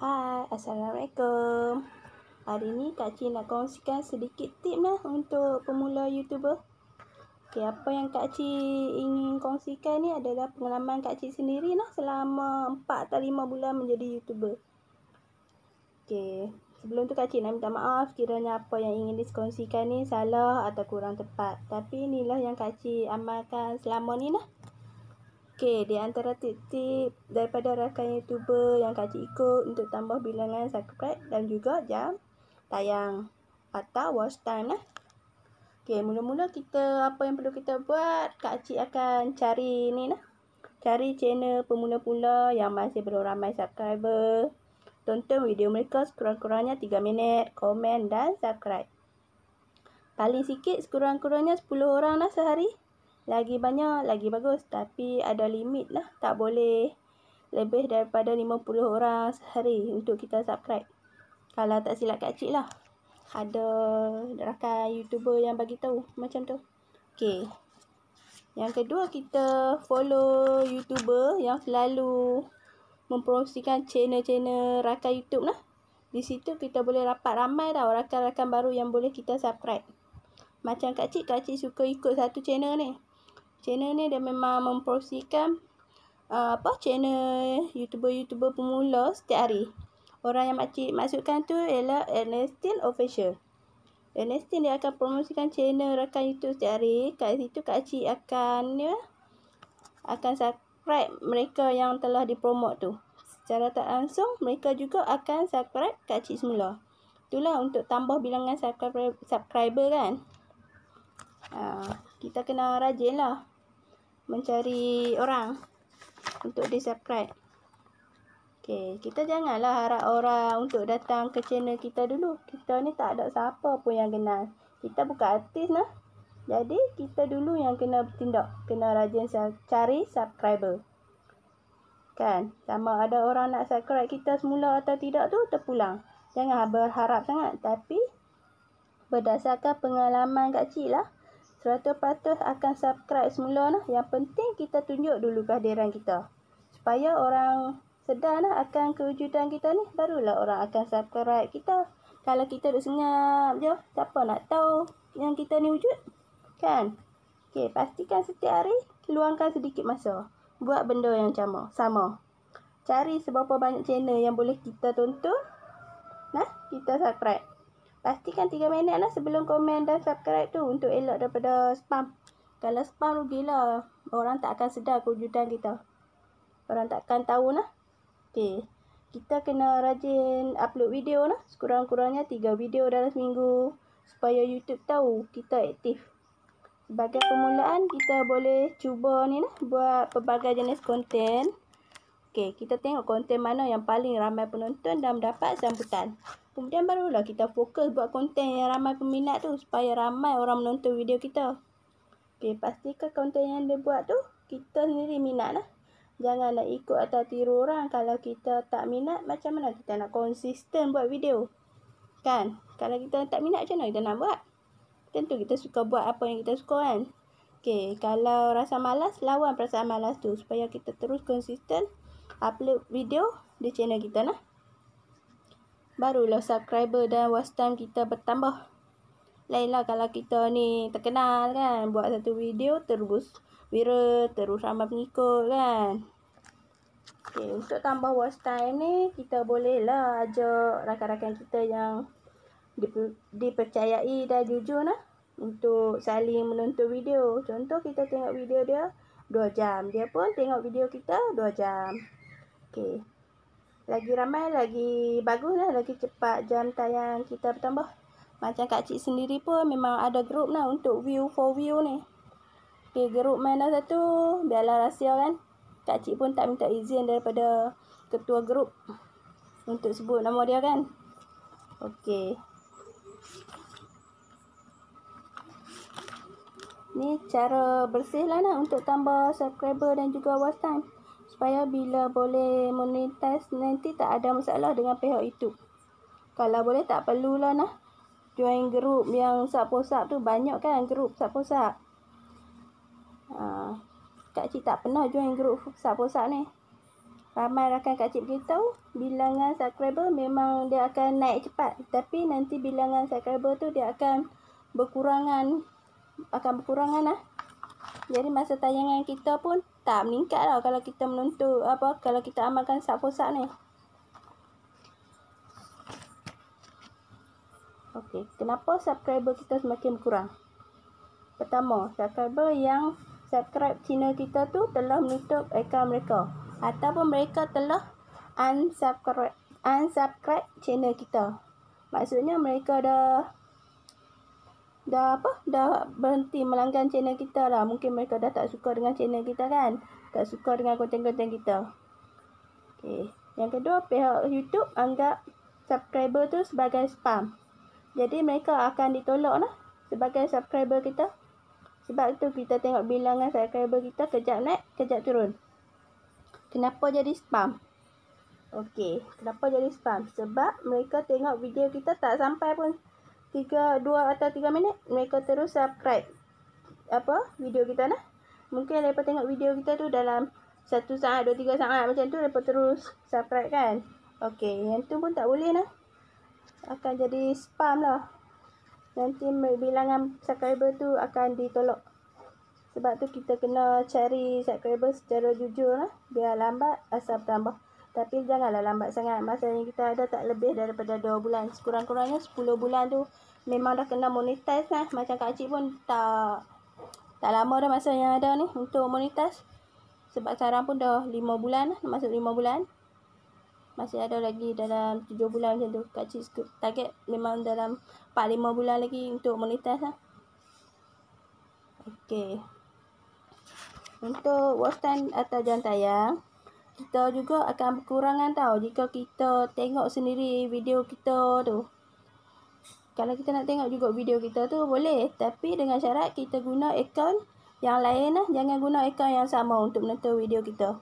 Hai, Assalamualaikum. Hari ni Kak Cik nak kongsikan sedikit tip lah untuk pemula YouTuber. Okay, apa yang Kak Cik ingin kongsikan ni adalah pengalaman Kak Cik sendiri lah selama 4 atau 5 bulan menjadi YouTuber. Okay, sebelum tu Kak Cik nak minta maaf kiranya apa yang ingin dikongsikan ni salah atau kurang tepat. Tapi inilah yang Kak Cik amalkan selama ni lah. Okey, di antara tip-tip daripada rakan YouTuber yang kaji ikut untuk tambah bilangan subscribe dan juga jam tayang atau watch time lah. Okey, mula-mula kita apa yang perlu kita buat? Kak Cik akan cari ni lah. Cari channel pemula-pula yang masih belum ramai subscriber. Tonton video mereka sekurang-kurangnya 3 minit, komen dan subscribe. Paling sikit sekurang-kurangnya 10 orang lah sehari. Lagi banyak, lagi bagus. Tapi ada limit lah. Tak boleh lebih daripada 50 orang sehari untuk kita subscribe. Kalau tak silap kat cik lah. Ada rakan YouTuber yang bagi tahu macam tu. Okay. Yang kedua, kita follow YouTuber yang selalu mempromosikan channel-channel rakan YouTube lah. Di situ kita boleh rapat ramai tau rakan-rakan baru yang boleh kita subscribe. Macam Kak Cik, Kak Cik suka ikut satu channel ni channel ni dia memang mempromosikan uh, ah, apa channel youtuber-youtuber pemula setiap hari. Orang yang makcik masukkan tu ialah Ernestine Official. Ernestine dia akan promosikan channel rakan YouTube setiap hari. Kat situ Kak Cik akan ya, akan subscribe mereka yang telah dipromot tu. Secara tak langsung, mereka juga akan subscribe Kak Cik semula. Itulah untuk tambah bilangan subscriber, subscriber kan. Ha, kita kena rajin lah mencari orang untuk di subscribe. Okay, kita janganlah harap orang untuk datang ke channel kita dulu. Kita ni tak ada siapa pun yang kenal. Kita bukan artis lah. Jadi, kita dulu yang kena bertindak. Kena rajin cari subscriber. Kan? Sama ada orang nak subscribe kita semula atau tidak tu, terpulang. Jangan berharap sangat. Tapi, berdasarkan pengalaman Kak Cik lah. Seratus 100% akan subscribe semula lah. Yang penting kita tunjuk dulu kehadiran kita. Supaya orang sedar lah akan kewujudan kita ni. Barulah orang akan subscribe kita. Kalau kita duduk sengap je, siapa nak tahu yang kita ni wujud? Kan? Okay, pastikan setiap hari luangkan sedikit masa. Buat benda yang sama. Sama. Cari seberapa banyak channel yang boleh kita tonton. Nah, kita subscribe. Pastikan 3 minit lah sebelum komen dan subscribe tu untuk elok daripada spam. Kalau spam rugilah. Orang tak akan sedar kewujudan kita. Orang tak akan tahu lah. Okay. Kita kena rajin upload video lah. Sekurang-kurangnya 3 video dalam seminggu. Supaya YouTube tahu kita aktif. Sebagai permulaan kita boleh cuba ni lah. Buat pelbagai jenis konten. Okey, kita tengok konten mana yang paling ramai penonton dan mendapat sambutan. Kemudian barulah kita fokus buat konten yang ramai peminat tu supaya ramai orang menonton video kita. Okey, pastikan konten yang dia buat tu kita sendiri minat lah. Jangan nak ikut atau tiru orang kalau kita tak minat macam mana kita nak konsisten buat video. Kan? Kalau kita tak minat macam mana kita nak buat? Tentu kita suka buat apa yang kita suka kan? Okey, kalau rasa malas, lawan perasaan malas tu supaya kita terus konsisten upload video di channel kita nah. Barulah subscriber dan watch time kita bertambah. Lainlah kalau kita ni terkenal kan, buat satu video terus viral, terus ramai pengikut kan. Okay, untuk tambah watch time ni, kita bolehlah ajak rakan-rakan kita yang dipercayai dan jujur lah untuk saling menonton video. Contoh kita tengok video dia 2 jam. Dia pun tengok video kita 2 jam. Okey. Lagi ramai, lagi baguslah, lagi cepat jam tayang kita bertambah. Macam Kak Cik sendiri pun memang ada group lah untuk view for view ni. Okey, group mana lah satu, biarlah rahsia kan. Kak Cik pun tak minta izin daripada ketua group untuk sebut nama dia kan. Okey. Ni cara bersihlah nak untuk tambah subscriber dan juga watch time supaya bila boleh monetize nanti tak ada masalah dengan pihak itu. Kalau boleh tak perlulah nah join group yang sapu sapu tu banyak kan group sapu sapu. Ha, Kak Cik tak pernah join group sapu sapu ni. Ramai rakan Kak Cik beritahu bilangan subscriber memang dia akan naik cepat tapi nanti bilangan subscriber tu dia akan berkurangan akan berkurangan lah. Jadi masa tayangan kita pun tak meningkat lah kalau kita menuntut apa kalau kita amalkan sat posat ni Okey, kenapa subscriber kita semakin kurang? Pertama, subscriber yang subscribe Cina kita tu telah menutup akaun mereka ataupun mereka telah unsubscribe unsubscribe channel kita. Maksudnya mereka dah dah apa dah berhenti melanggan channel kita lah mungkin mereka dah tak suka dengan channel kita kan tak suka dengan konten-konten kita okey yang kedua pihak YouTube anggap subscriber tu sebagai spam jadi mereka akan ditolak lah sebagai subscriber kita sebab tu kita tengok bilangan subscriber kita kejap naik kejap turun kenapa jadi spam okey kenapa jadi spam sebab mereka tengok video kita tak sampai pun tiga dua atau tiga minit mereka terus subscribe apa video kita nah mungkin lepas tengok video kita tu dalam satu saat dua tiga saat macam tu lepas terus subscribe kan okey yang tu pun tak boleh nah akan jadi spam lah nanti bilangan subscriber tu akan ditolak sebab tu kita kena cari subscriber secara jujur lah biar lambat asap tambah. Tapi janganlah lambat sangat. Masanya kita ada tak lebih daripada 2 bulan. Sekurang-kurangnya 10 bulan tu memang dah kena monetize lah. Macam Kak Cik pun tak tak lama dah masa yang ada ni untuk monetize. Sebab sekarang pun dah 5 bulan lah. Masuk 5 bulan. Masih ada lagi dalam 7 bulan macam tu. Kak Cik target memang dalam 4-5 bulan lagi untuk monetize lah. Okay. Untuk wastan atau jantayang kita juga akan berkurangan tau jika kita tengok sendiri video kita tu. Kalau kita nak tengok juga video kita tu boleh tapi dengan syarat kita guna akaun yang lain lah. Jangan guna akaun yang sama untuk menonton video kita.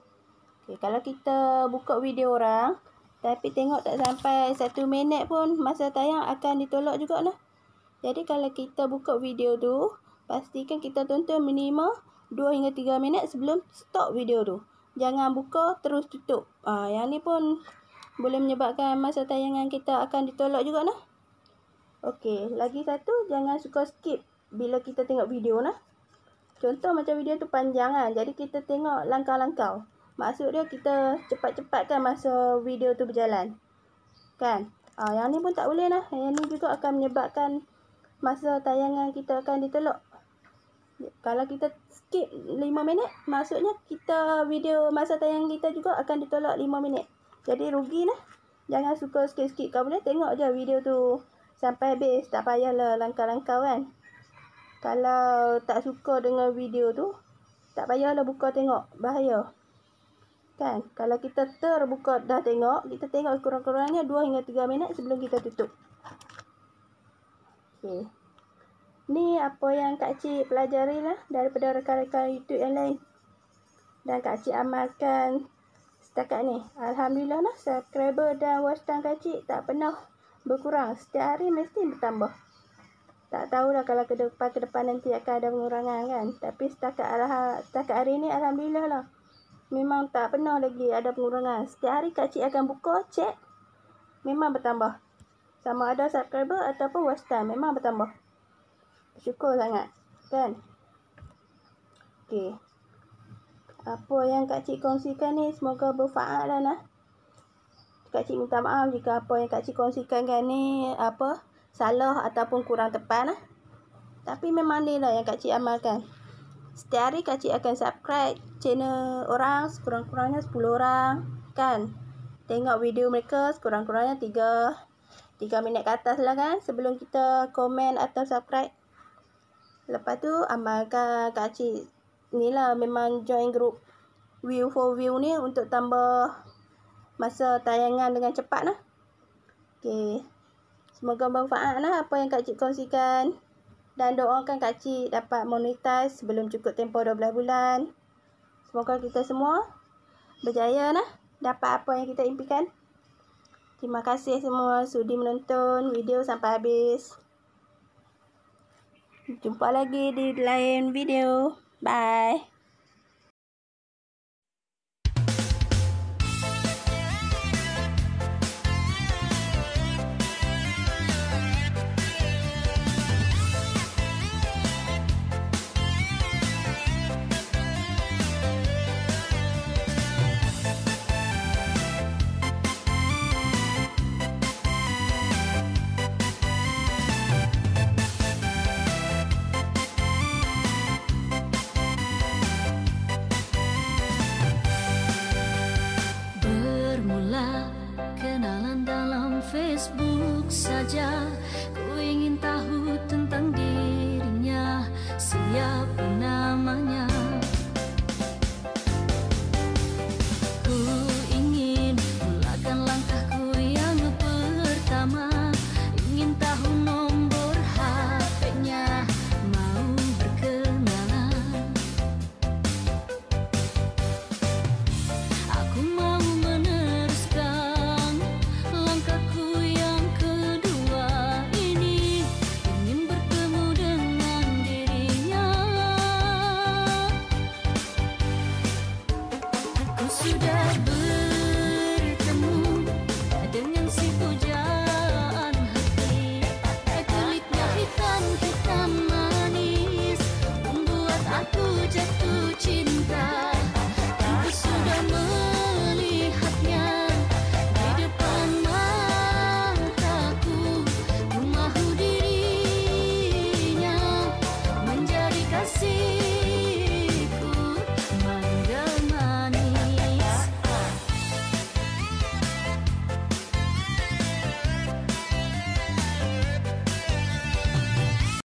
Okay, kalau kita buka video orang tapi tengok tak sampai satu minit pun masa tayang akan ditolak juga lah. Jadi kalau kita buka video tu pastikan kita tonton minima 2 hingga 3 minit sebelum stop video tu jangan buka terus tutup. Ah yang ni pun boleh menyebabkan masa tayangan kita akan ditolak juga nah. Okey, lagi satu jangan suka skip bila kita tengok video nah. Contoh macam video tu panjang kan. Jadi kita tengok langkah-langkah. Maksud dia kita cepat-cepatkan masa video tu berjalan. Kan? Ah yang ni pun tak boleh nah. Yang ni juga akan menyebabkan masa tayangan kita akan ditolak kalau kita skip 5 minit maksudnya kita video masa tayang kita juga akan ditolak 5 minit jadi rugi lah jangan suka skip-skip kau boleh tengok je video tu sampai habis tak payahlah langkah-langkah kan kalau tak suka dengan video tu tak payahlah buka tengok bahaya kan kalau kita terbuka dah tengok kita tengok kurang-kurangnya 2 hingga 3 minit sebelum kita tutup Okay. Ni apa yang Kak Cik pelajari lah daripada rekan-rekan YouTube yang lain. Dan Kak Cik amalkan setakat ni. Alhamdulillah lah subscriber dan watch time Kak Cik tak pernah berkurang. Setiap hari mesti bertambah. Tak tahulah kalau ke depan ke depan nanti akan ada pengurangan kan. Tapi setakat, setakat hari ni Alhamdulillah lah. Memang tak pernah lagi ada pengurangan. Setiap hari Kak Cik akan buka, cek. Memang bertambah. Sama ada subscriber ataupun watch time. Memang bertambah. Syukur sangat kan Okay Apa yang Kak Cik kongsikan ni Semoga bermanfaat lah nah. Kak Cik minta maaf jika apa yang Kak Cik kongsikan kan ni Apa Salah ataupun kurang tepat lah Tapi memang ni lah yang Kak Cik amalkan Setiap hari Kak Cik akan subscribe channel orang Sekurang-kurangnya 10 orang Kan Tengok video mereka sekurang-kurangnya 3 3 minit ke atas lah kan Sebelum kita komen atau subscribe Lepas tu amalkan Kak Cik ni lah memang join group View for View ni untuk tambah masa tayangan dengan cepat lah. Okay. Semoga bermanfaat lah apa yang Kak Cik kongsikan. Dan doakan Kak Cik dapat monetize sebelum cukup tempoh 12 bulan. Semoga kita semua berjaya lah dapat apa yang kita impikan. Terima kasih semua sudi menonton video sampai habis. Jumpa lagi di lain video. Bye.